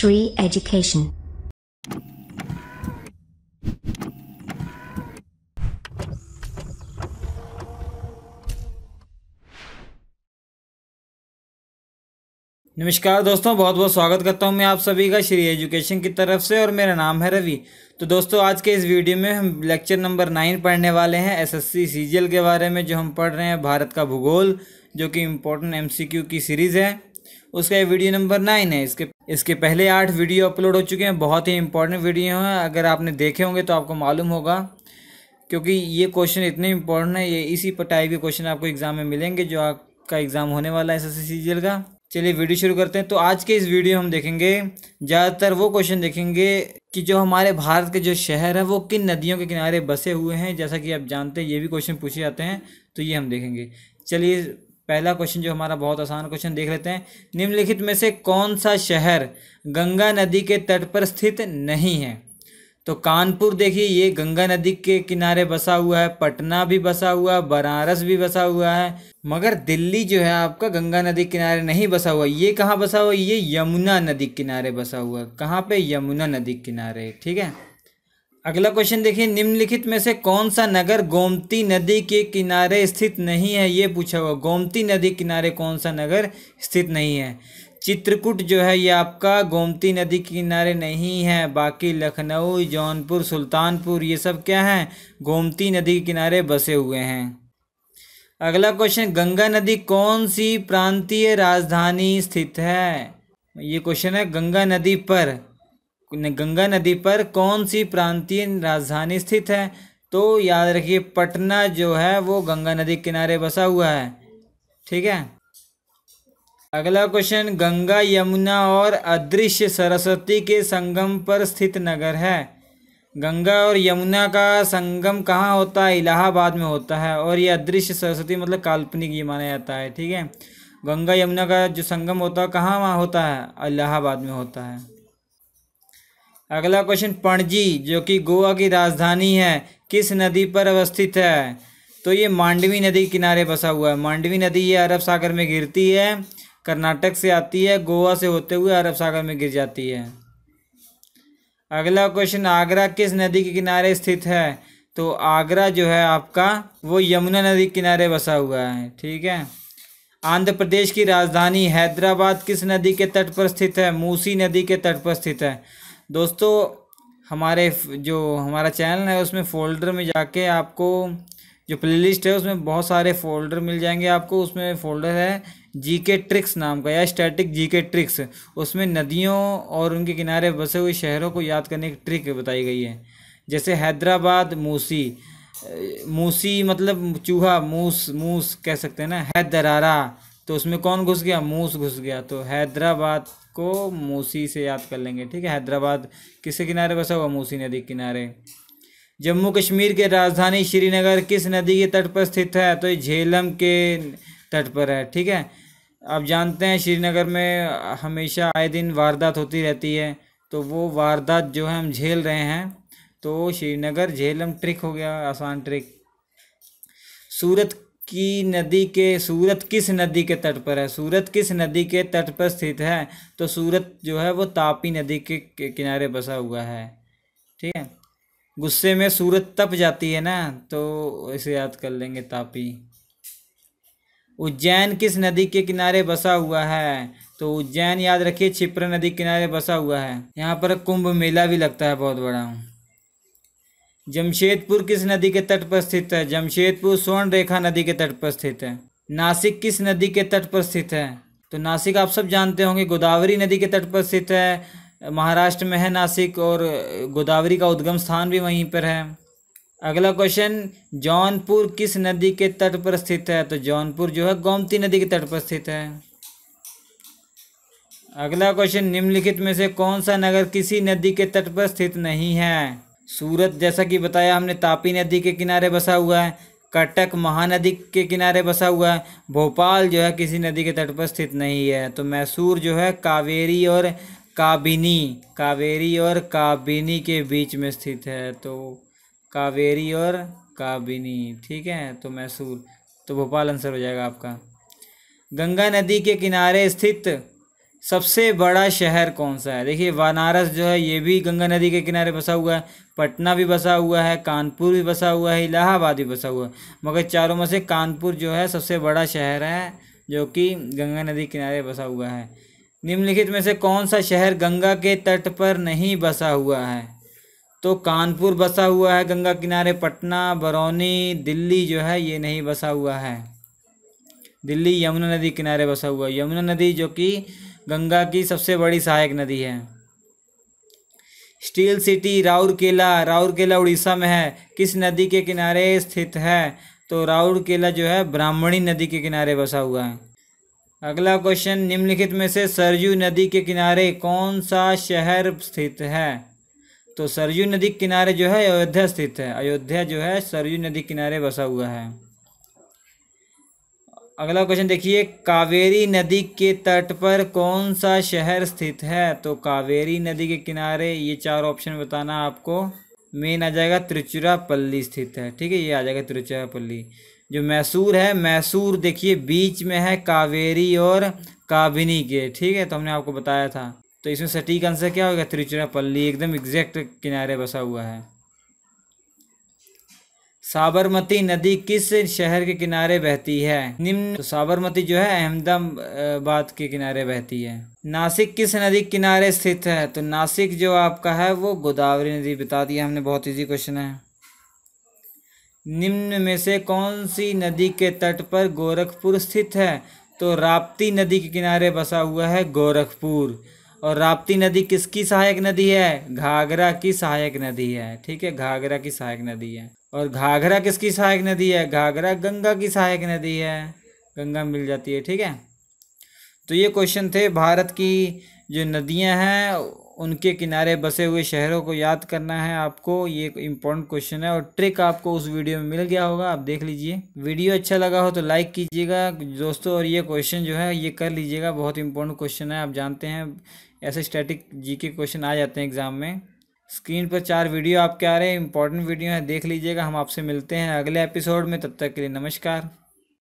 Sri Education. नमस्कार दोस्तों बहुत बहुत स्वागत करता हूं मैं आप सभी का श्री एजुकेशन की तरफ से और मेरा नाम है रवि तो दोस्तों आज के इस वीडियो में हम लेक्चर नंबर नाइन पढ़ने वाले हैं एसएससी सीजीएल के बारे में जो हम पढ़ रहे हैं भारत का भूगोल जो कि इम्पोर्टेंट एमसीक्यू की सीरीज़ है उसका वीडियो नंबर नाइन है इसके इसके पहले आठ वीडियो अपलोड हो चुके हैं बहुत ही इंपॉर्टेंट वीडियो हैं अगर आपने देखे होंगे तो आपको मालूम होगा क्योंकि ये क्वेश्चन इतने इंपॉर्टेंट है ये इसी पर टाइप के क्वेश्चन आपको एग्ज़ाम में मिलेंगे जो आपका एग्ज़ाम होने वाला है एस एस का चलिए वीडियो शुरू करते हैं तो आज के इस वीडियो हम देखेंगे ज़्यादातर वो क्वेश्चन देखेंगे कि जो हमारे भारत के जो शहर है वो किन नदियों के किनारे बसे हुए हैं जैसा कि आप जानते हैं ये भी क्वेश्चन पूछे जाते हैं तो ये हम देखेंगे चलिए पहला क्वेश्चन जो हमारा बहुत आसान क्वेश्चन देख लेते हैं निम्नलिखित में से कौन सा शहर गंगा नदी के तट पर स्थित नहीं है तो कानपुर देखिए ये गंगा नदी के किनारे बसा हुआ है पटना भी बसा हुआ है बनारस भी बसा हुआ है मगर दिल्ली जो है आपका गंगा नदी किनारे नहीं बसा हुआ ये कहाँ बसा हुआ ये यमुना नदी किनारे बसा हुआ है कहाँ पे यमुना नदी किनारे ठीक है अगला क्वेश्चन देखिए निम्नलिखित में से कौन सा नगर गोमती नदी के किनारे स्थित नहीं है ये पूछा हुआ गोमती नदी किनारे कौन सा नगर स्थित नहीं है चित्रकूट जो है ये आपका गोमती नदी के किनारे नहीं है बाकी लखनऊ जौनपुर सुल्तानपुर ये सब क्या हैं गोमती नदी के किनारे बसे हुए हैं अगला क्वेश्चन गंगा नदी कौन सी प्रांतीय राजधानी स्थित है ये क्वेश्चन है गंगा नदी पर गंगा नदी पर कौन सी प्रांतीय राजधानी स्थित है तो याद रखिए पटना जो है वो गंगा नदी किनारे बसा हुआ है ठीक है अगला क्वेश्चन गंगा यमुना और अदृश्य सरस्वती के संगम पर स्थित नगर है गंगा और यमुना का संगम कहाँ होता है इलाहाबाद में होता है और ये अदृश्य सरस्वती मतलब काल्पनिक ये माना जाता है ठीक है गंगा यमुना का जो संगम होता है कहाँ वहाँ होता है इलाहाबाद में होता है अगला क्वेश्चन पणजी जो कि गोवा की राजधानी है किस नदी पर अवस्थित है तो ये मांडवी नदी किनारे बसा हुआ है मांडवी नदी ये अरब सागर में गिरती है कर्नाटक से आती है गोवा से होते हुए अरब सागर में गिर जाती है अगला क्वेश्चन आगरा किस नदी के किनारे स्थित है तो आगरा जो है आपका वो यमुना नदी किनारे बसा हुआ है ठीक है आंध्र प्रदेश की राजधानी हैदराबाद किस नदी के तट पर स्थित है मूसी नदी के तट पर स्थित है दोस्तों हमारे जो हमारा चैनल है उसमें फ़ोल्डर में जाके आपको जो प्लेलिस्ट है उसमें बहुत सारे फ़ोल्डर मिल जाएंगे आपको उसमें फ़ोल्डर है जी के ट्रिक्स नाम का या स्टैटिक जी के ट्रिक्स उसमें नदियों और उनके किनारे बसे हुए शहरों को याद करने की ट्रिक बताई गई है जैसे हैदराबाद मूसी मूसी मतलब चूहा मूस मूस कह सकते हैं ना हैदरारा तो उसमें कौन घुस गया मूस घुस गया तो हैदराबाद को मूसी से याद कर लेंगे ठीक है हैदराबाद किसके किनारे बसा हुआ मूसी नदी किनारे जम्मू कश्मीर के राजधानी श्रीनगर किस नदी के तट पर स्थित है तो ये झेलम के तट पर है ठीक है आप जानते हैं श्रीनगर में हमेशा आए दिन वारदात होती रहती है तो वो वारदात जो है हम झेल रहे हैं तो श्रीनगर झेलम ट्रिक हो गया आसान ट्रिक सूरत की नदी के सूरत किस नदी के तट पर है सूरत किस नदी के तट पर स्थित है तो सूरत जो है वो तापी नदी के किनारे बसा हुआ है ठीक है गुस्से में सूरत तप जाती है ना तो इसे याद कर लेंगे तापी उज्जैन किस नदी के किनारे बसा हुआ है तो उज्जैन याद रखिए छिप्रा नदी किनारे बसा हुआ है यहाँ पर कुंभ मेला भी लगता है बहुत बड़ा जमशेदपुर किस नदी के तट पर स्थित है जमशेदपुर स्वर्ण रेखा नदी के तट पर स्थित है नासिक किस नदी के तट पर स्थित है तो नासिक आप सब जानते होंगे गोदावरी नदी के तट पर स्थित है महाराष्ट्र में है नासिक और गोदावरी का उद्गम स्थान भी वहीं पर है अगला क्वेश्चन जौनपुर किस नदी के तट पर स्थित है तो जौनपुर जो है गोमती नदी के तट पर स्थित है अगला क्वेश्चन निम्नलिखित में से कौन सा नगर किसी नदी के तट पर स्थित नहीं है सूरत जैसा कि बताया हमने तापी नदी के किनारे बसा हुआ है कटक महानदी के किनारे बसा हुआ है भोपाल जो है किसी नदी के तट पर स्थित नहीं है तो मैसूर जो है कावेरी और काबिनी कावेरी और काबिनी के बीच में स्थित है तो कावेरी और काबिनी ठीक है तो मैसूर तो भोपाल आंसर हो जाएगा आपका गंगा नदी के किनारे स्थित सबसे बड़ा शहर कौन सा है देखिए बनारस जो है ये भी गंगा नदी के किनारे बसा हुआ है पटना भी बसा हुआ है कानपुर भी बसा हुआ है इलाहाबाद भी बसा हुआ है मगर चारों में से कानपुर जो है सबसे बड़ा शहर है जो कि गंगा नदी किनारे बसा हुआ है निम्नलिखित में से कौन सा शहर गंगा के तट पर नहीं बसा हुआ है तो कानपुर बसा हुआ है गंगा किनारे पटना बरौनी दिल्ली जो है ये नहीं बसा हुआ है दिल्ली यमुना नदी किनारे बसा हुआ है यमुना नदी जो कि गंगा की सबसे बड़ी सहायक नदी है स्टील सिटी राउरकेला राउरकेला उड़ीसा में है किस नदी के किनारे स्थित है तो राउरकेला जो है ब्राह्मणी नदी के किनारे बसा हुआ है अगला क्वेश्चन निम्नलिखित में से सरयू नदी के किनारे कौन सा शहर स्थित है तो सरयू नदी के किनारे जो है अयोध्या स्थित है अयोध्या जो है सरयू नदी किनारे बसा हुआ है अगला क्वेश्चन देखिए कावेरी नदी के तट पर कौन सा शहर स्थित है तो कावेरी नदी के किनारे ये चार ऑप्शन बताना आपको मेन आ जाएगा त्रिचुरापल्ली स्थित है ठीक है ये आ जाएगा त्रिचुरापल्ली जो मैसूर है मैसूर देखिए बीच में है कावेरी और काबिनी के ठीक है तो हमने आपको बताया था तो इसमें सटीक आंसर क्या होगा त्रिचुरापल्ली एकदम एग्जैक्ट किनारे बसा हुआ है साबरमती नदी किस शहर के किनारे बहती है निम्न तो साबरमती जो है अहमदाबाद के किनारे बहती है नासिक किस नदी किनारे स्थित है तो नासिक जो आपका है वो गोदावरी नदी बता दिया हमने बहुत इजी क्वेश्चन है निम्न में से कौन सी नदी के तट पर गोरखपुर स्थित है तो राप्ती नदी के किनारे बसा हुआ है गोरखपुर और राप्ती नदी किसकी सहायक नदी है घाघरा की सहायक नदी है ठीक है घाघरा की सहायक नदी है और घाघरा किसकी सहायक नदी है घाघरा गंगा की सहायक नदी है गंगा मिल जाती है ठीक है तो ये क्वेश्चन थे भारत की जो नदियां हैं उनके किनारे बसे हुए शहरों को याद करना है आपको ये इम्पोर्टेंट क्वेश्चन है और ट्रिक आपको उस वीडियो में मिल गया होगा आप देख लीजिए वीडियो अच्छा लगा हो तो लाइक कीजिएगा दोस्तों और ये क्वेश्चन जो है ये कर लीजिएगा बहुत इंपॉर्टेंट क्वेश्चन है आप जानते हैं ऐसे स्टैटिक जी के क्वेश्चन आ जाते हैं एग्ज़ाम में स्क्रीन पर चार वीडियो आपके आ रहे हैं इंपॉर्टेंट वीडियो हैं देख लीजिएगा हम आपसे मिलते हैं अगले एपिसोड में तब तक के लिए नमस्कार